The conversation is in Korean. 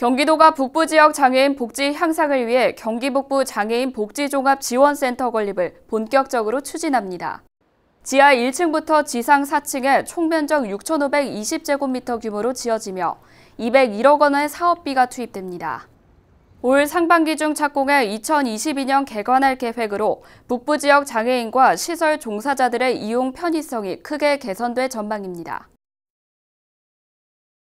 경기도가 북부 지역 장애인 복지 향상을 위해 경기 북부 장애인 복지 종합 지원센터 건립을 본격적으로 추진합니다. 지하 1층부터 지상 4층에 총면적 6,520제곱미터 규모로 지어지며 201억 원의 사업비가 투입됩니다. 올 상반기 중 착공해 2022년 개관할 계획으로 북부 지역 장애인과 시설 종사자들의 이용 편의성이 크게 개선될 전망입니다.